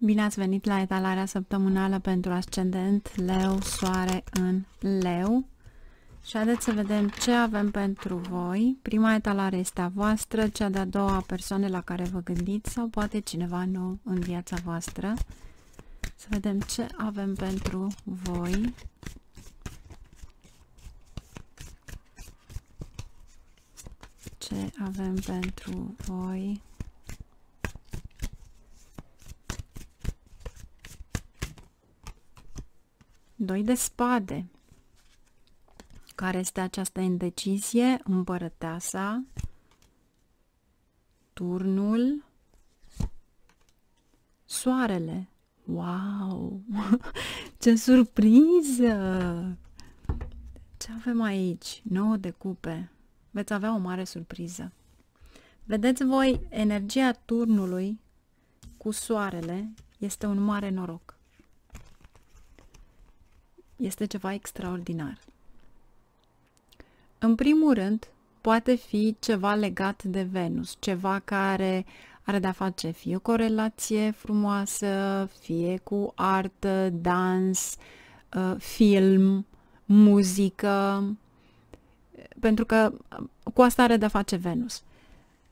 Bine ați venit la etalarea săptămânală pentru ascendent leu, soare în leu. Și haideți să vedem ce avem pentru voi. Prima etalare este a voastră, cea de-a doua persoane la care vă gândiți sau poate cineva nou în viața voastră. Să vedem ce avem pentru voi. Ce avem pentru voi. doi de spade. Care este această indecizie? Împărăteasa, turnul, soarele. Wow! Ce surpriză! Ce avem aici? 9 de cupe. Veți avea o mare surpriză. Vedeți voi, energia turnului cu soarele este un mare noroc este ceva extraordinar. În primul rând, poate fi ceva legat de Venus, ceva care are de-a face fie cu o relație frumoasă, fie cu artă, dans, uh, film, muzică, pentru că uh, cu asta are de-a face Venus.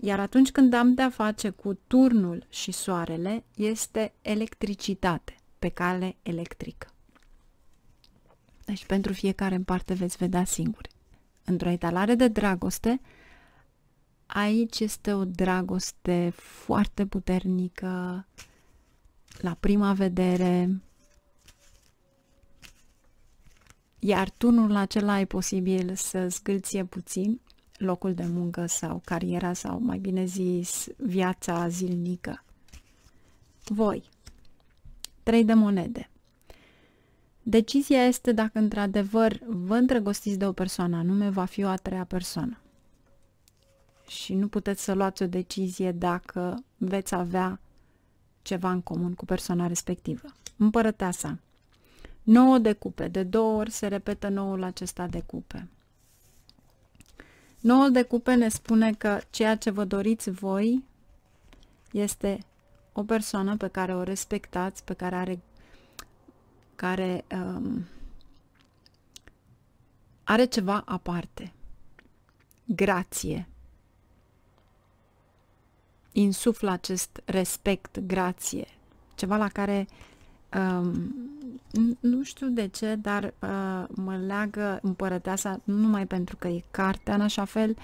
Iar atunci când am de-a face cu turnul și soarele, este electricitate pe cale electrică. Deci pentru fiecare în parte veți vedea singuri. Într-o etalare de dragoste, aici este o dragoste foarte puternică, la prima vedere, iar turnul acela e posibil să zgâlție puțin locul de muncă sau cariera sau, mai bine zis, viața zilnică. Voi, trei de monede. Decizia este dacă într-adevăr vă îndrăgostiți de o persoană anume, va fi o a treia persoană. Și nu puteți să luați o decizie dacă veți avea ceva în comun cu persoana respectivă. Împărăteasa. 9 de cupe. De două ori se repetă noul acesta de cupe. Noul de cupe ne spune că ceea ce vă doriți voi este o persoană pe care o respectați, pe care are care um, are ceva aparte. Grație. Insuflă acest respect, grație. Ceva la care um, nu știu de ce, dar uh, mă leagă împărăteasa numai pentru că e cartea în așa fel.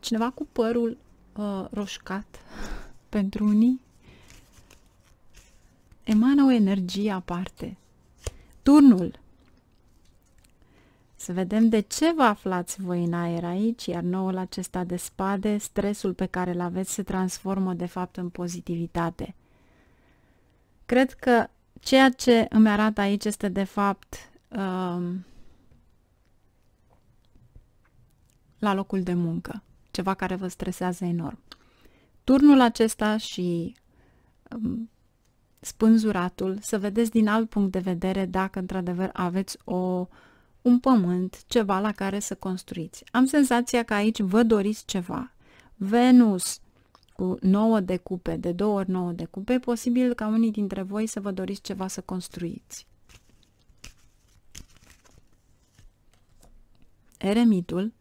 Cineva cu părul uh, roșcat pentru unii emană o energie aparte. Turnul. Să vedem de ce vă aflați voi în aer aici, iar noul acesta de spade, stresul pe care îl aveți se transformă de fapt în pozitivitate. Cred că ceea ce îmi arată aici este de fapt um, la locul de muncă, ceva care vă stresează enorm. Turnul acesta și um, spânzuratul, să vedeți din alt punct de vedere dacă într-adevăr aveți o, un pământ, ceva la care să construiți. Am senzația că aici vă doriți ceva. Venus cu 9 de cupe, de două ori 9 de cupe, posibil ca unii dintre voi să vă doriți ceva să construiți. Eremitul,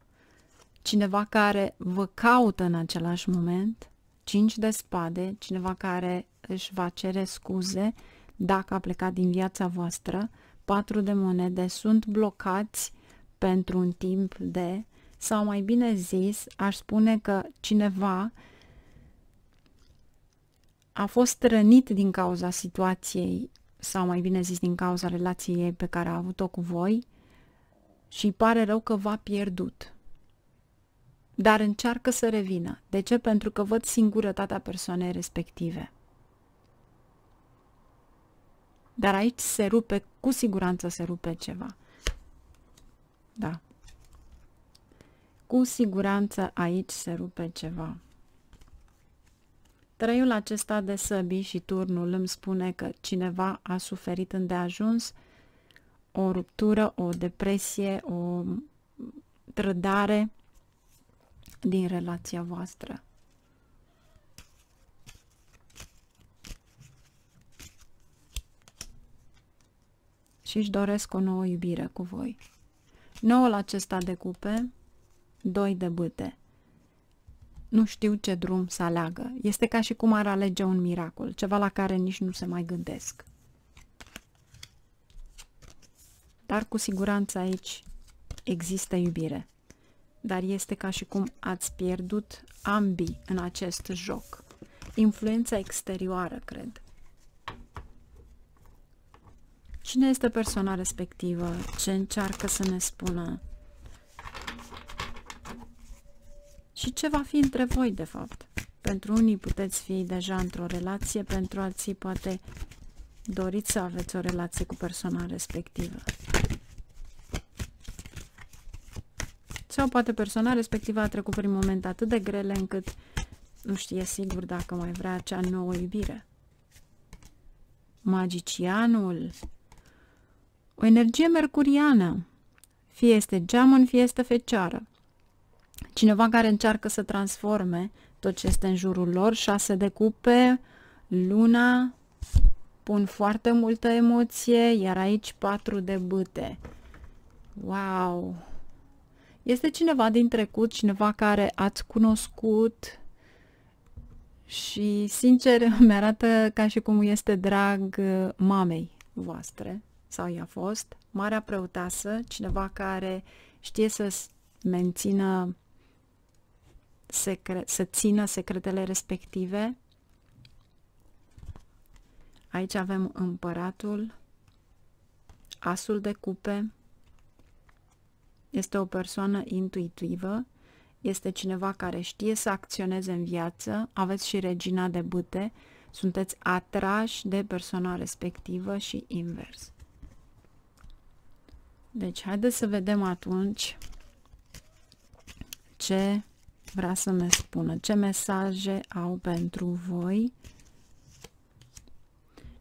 cineva care vă caută în același moment, Cinci de spade, cineva care își va cere scuze dacă a plecat din viața voastră. Patru de monede, sunt blocați pentru un timp de, sau mai bine zis, aș spune că cineva a fost rănit din cauza situației sau mai bine zis din cauza relației pe care a avut-o cu voi și pare rău că v-a pierdut dar încearcă să revină. De ce? Pentru că văd singurătatea persoanei respective. Dar aici se rupe, cu siguranță se rupe ceva. Da. Cu siguranță aici se rupe ceva. Trăiul acesta de săbi și turnul îmi spune că cineva a suferit îndeajuns o ruptură, o depresie, o trădare, din relația voastră. Și își doresc o nouă iubire cu voi. Noul acesta de cupe, doi de bâte. Nu știu ce drum să aleagă. Este ca și cum ar alege un miracol, ceva la care nici nu se mai gândesc. Dar cu siguranță aici există iubire dar este ca și cum ați pierdut ambii în acest joc. Influența exterioară, cred. Cine este persoana respectivă? Ce încearcă să ne spună? Și ce va fi între voi, de fapt? Pentru unii puteți fi deja într-o relație, pentru alții poate doriți să aveți o relație cu persoana respectivă. Sau poate persoana respectivă a trecut prin momente atât de grele încât nu știe sigur dacă mai vrea acea nouă iubire. Magicianul. O energie mercuriană. Fie este geamăn, fie este fecioară. Cineva care încearcă să transforme tot ce este în jurul lor, șase de cupe, luna, pun foarte multă emoție, iar aici patru de bâte. Wow! Este cineva din trecut, cineva care ați cunoscut și, sincer, mi-arată ca și cum este drag uh, mamei voastre sau i-a fost, marea preoteasă, cineva care știe să mențină secre- să țină secretele respective. Aici avem împăratul, asul de cupe, este o persoană intuitivă, este cineva care știe să acționeze în viață, aveți și regina de bute. sunteți atrași de persoana respectivă și invers. Deci, haideți să vedem atunci ce vrea să ne spună, ce mesaje au pentru voi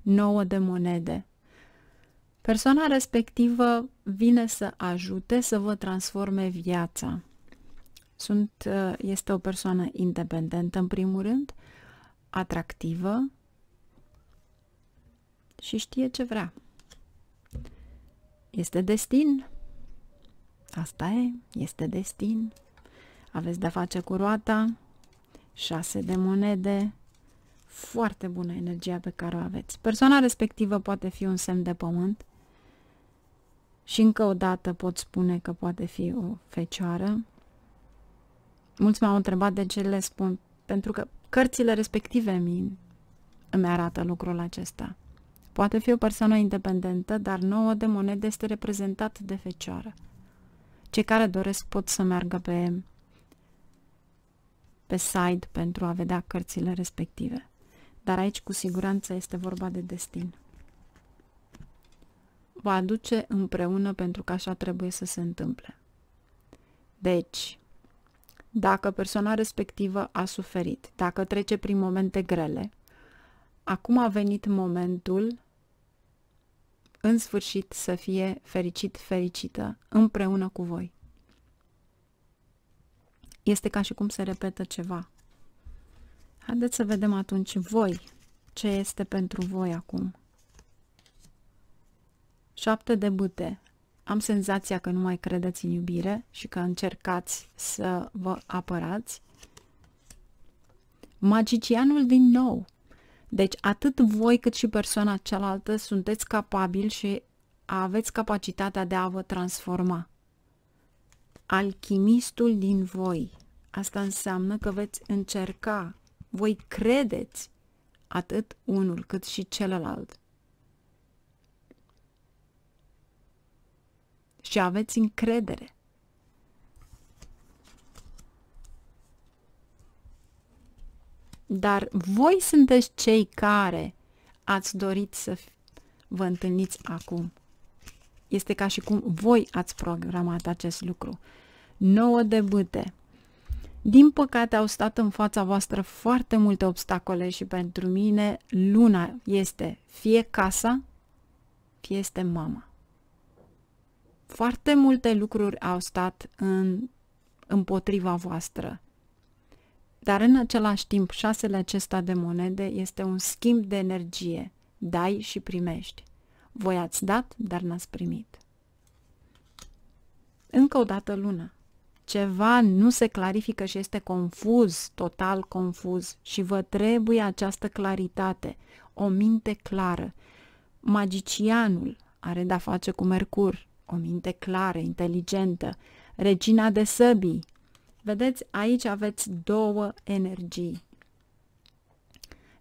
9 de monede. Persoana respectivă vine să ajute să vă transforme viața. Sunt, uh, este o persoană independentă, în primul rând, atractivă și știe ce vrea. Este destin. Asta e, este destin. Aveți de-a face cu roata, șase de monede, foarte bună energia pe care o aveți. Persoana respectivă poate fi un semn de pământ, și încă o dată pot spune că poate fi o fecioară. Mulți m-au întrebat de ce le spun, pentru că cărțile respective mi, îmi arată lucrul acesta. Poate fi o persoană independentă, dar nouă de monede este reprezentat de fecioară. Cei care doresc pot să meargă pe, pe site pentru a vedea cărțile respective. Dar aici cu siguranță este vorba de destin va aduce împreună pentru că așa trebuie să se întâmple. Deci, dacă persoana respectivă a suferit, dacă trece prin momente grele, acum a venit momentul în sfârșit să fie fericit, fericită, împreună cu voi. Este ca și cum se repetă ceva. Haideți să vedem atunci voi, ce este pentru voi acum. Șapte debute. Am senzația că nu mai credeți în iubire și că încercați să vă apărați. Magicianul din nou. Deci atât voi cât și persoana cealaltă sunteți capabili și aveți capacitatea de a vă transforma. Alchimistul din voi. Asta înseamnă că veți încerca, voi credeți atât unul cât și celălalt. și aveți încredere. Dar voi sunteți cei care ați dorit să vă întâlniți acum. Este ca și cum voi ați programat acest lucru. Nouă de bâte. Din păcate au stat în fața voastră foarte multe obstacole și pentru mine luna este fie casa, fie este mama. Foarte multe lucruri au stat în, împotriva voastră. Dar în același timp, șasele acesta de monede este un schimb de energie. Dai și primești. Voi ați dat, dar n-ați primit. Încă o dată luna. Ceva nu se clarifică și este confuz, total confuz și vă trebuie această claritate, o minte clară. Magicianul are de-a face cu Mercur, o minte clară, inteligentă, regina de săbii. Vedeți, aici aveți două energii.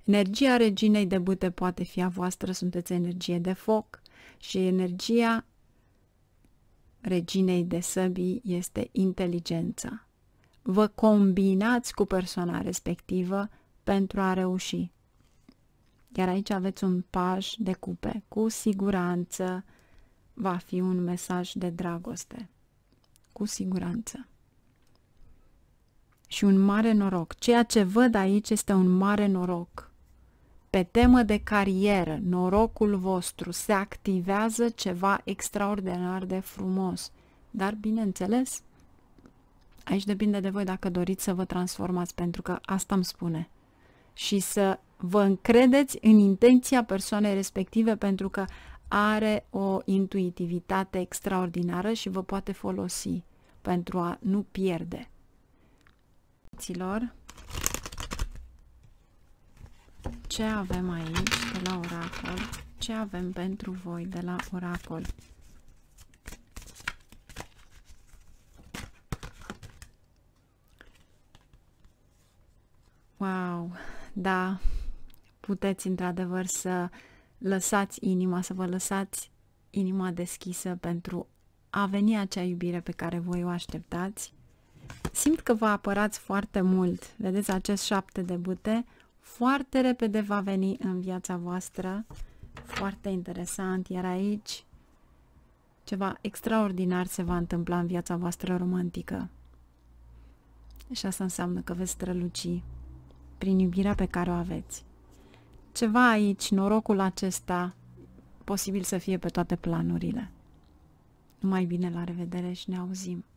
Energia reginei de bute poate fi a voastră, sunteți energie de foc și energia reginei de săbii este inteligența. Vă combinați cu persoana respectivă pentru a reuși. Iar aici aveți un paș de cupe. Cu siguranță va fi un mesaj de dragoste, cu siguranță. Și un mare noroc. Ceea ce văd aici este un mare noroc. Pe temă de carieră, norocul vostru se activează ceva extraordinar de frumos. Dar, bineînțeles, aici depinde de voi dacă doriți să vă transformați, pentru că asta îmi spune. Și să vă încredeți în intenția persoanei respective pentru că are o intuitivitate extraordinară și vă poate folosi pentru a nu pierde. Ce avem aici de la oracol? Ce avem pentru voi de la oracol? Wow, da, puteți într-adevăr să lăsați inima, să vă lăsați inima deschisă pentru a veni acea iubire pe care voi o așteptați. Simt că vă apărați foarte mult. Vedeți acest șapte de bute? Foarte repede va veni în viața voastră. Foarte interesant. Iar aici ceva extraordinar se va întâmpla în viața voastră romantică. Și asta înseamnă că veți străluci prin iubirea pe care o aveți ceva aici, norocul acesta, posibil să fie pe toate planurile. Numai bine, la revedere și ne auzim!